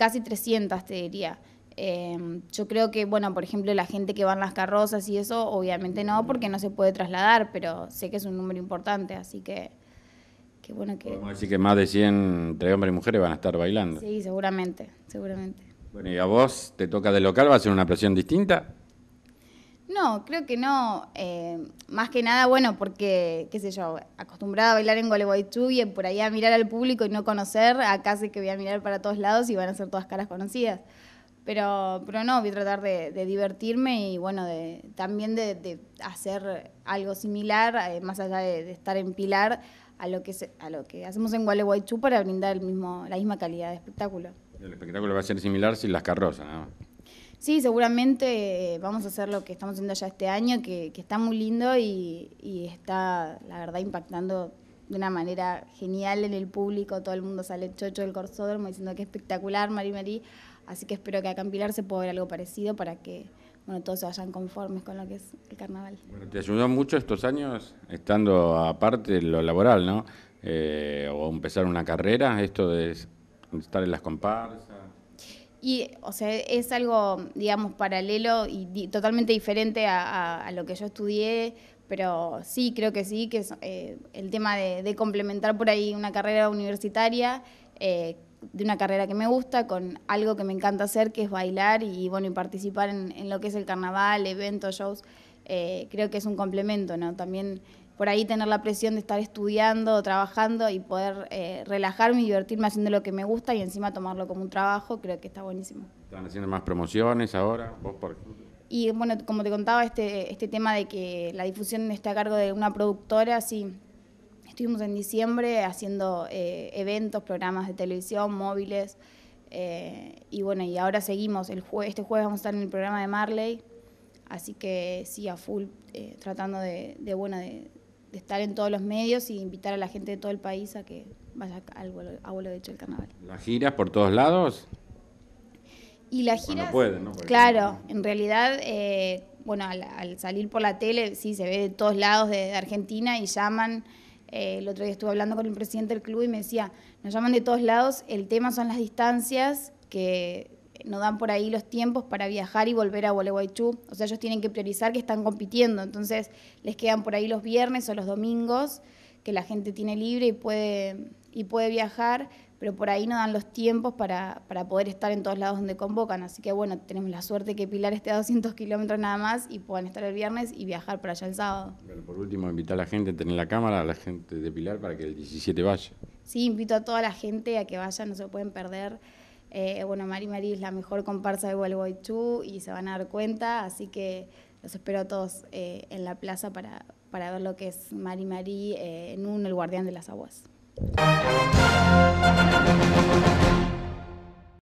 casi 300 te diría. Em, yo creo que, bueno, por ejemplo, la gente que va en las carrozas y eso, obviamente no, porque no se puede trasladar, pero sé que es un número importante, así que, qué bueno que... a decir que más de 100 entre hombres y mujeres van a estar bailando. Sí, seguramente, seguramente. Bueno, ¿y a vos te toca de local? ¿Va a ser una presión distinta? No, creo que no. Eh, más que nada, bueno, porque, qué sé yo, acostumbrada a bailar en Gualeguaychú y por ahí a mirar al público y no conocer, acá sé que voy a mirar para todos lados y van a ser todas caras conocidas. Pero, pero no, voy a tratar de, divertirme y bueno, también de, hacer algo similar, eh, más allá de, estar en Pilar, a lo que a lo que hacemos en Gualeguaychú para brindar el mismo, la misma calidad de espectáculo. El espectáculo va a ser similar sin las carrozas, ¿no? Sí, seguramente eh, vamos a hacer lo que estamos haciendo ya este año, que, está muy lindo y, está, la verdad, impactando de una manera genial en el público. Todo el mundo sale chocho del corsódromo diciendo que espectacular, Mari Mari. Así que espero que acá en Pilar se pueda ver algo parecido para que bueno, todos se vayan conformes con lo que es el carnaval. Bueno, te ayudó mucho estos años, estando aparte de lo laboral, ¿no? Eh, o empezar una carrera, esto de estar en las comparsas. Y, o sea, es algo, digamos, paralelo y totalmente diferente a, lo que yo estudié, pero sí, creo que sí, que es eh, el tema de, complementar por ahí una carrera universitaria, eh, de una carrera que me gusta, con algo que me encanta hacer, que es bailar y, bueno, y participar en, en lo que es el carnaval, eventos, shows. Eh, creo que es un complemento, ¿no? También por ahí tener la presión de estar estudiando, trabajando y poder eh, relajarme y divertirme haciendo lo que me gusta y encima tomarlo como un trabajo, creo que está buenísimo. ¿Están haciendo más promociones ahora? ¿Vos por Y bueno, como te contaba, este, este tema de que la difusión está a cargo de una productora, sí. Estuvimos en diciembre haciendo eh, eventos, programas de televisión, móviles. y bueno, y ahora seguimos. El este jueves vamos a estar en el programa de Marley. Así que sí, a full, eh, tratando de, bueno, de, estar en todos los medios y invitar a la gente de todo el país a que vaya al vuelo, a vuelo de hecho el carnaval. ¿Las giras por todos lados? Y las giras... No pueden, ¿no? claro, en realidad, eh, bueno, al, salir por la tele, sí, se ve de todos lados de, Argentina y llaman... Eh, el otro día estuve hablando con el presidente del club y me decía, nos llaman de todos lados, el tema son las distancias que no dan por ahí los tiempos para viajar y volver a Gualeguaychú. O sea, ellos tienen que priorizar que están compitiendo, entonces les quedan por ahí los viernes o los domingos que la gente tiene libre y puede, y puede viajar, pero por ahí no dan los tiempos para, para poder estar en todos lados donde convocan. Así que bueno, tenemos la suerte que Pilar esté a 200 kilómetros nada más y puedan estar el viernes y viajar para allá el sábado. por último, invitar a la gente, tener la cámara, a la gente de Pilar para que el 17 vaya. Sí, invito a toda la gente a que vaya, no se pueden perder. Eh, bueno, Mari Mari es la mejor comparsa de 2 y se van a dar cuenta, así que los espero a todos eh, en la plaza para, ver lo que es Mari Mari eh, en un El Guardián de las Aguas.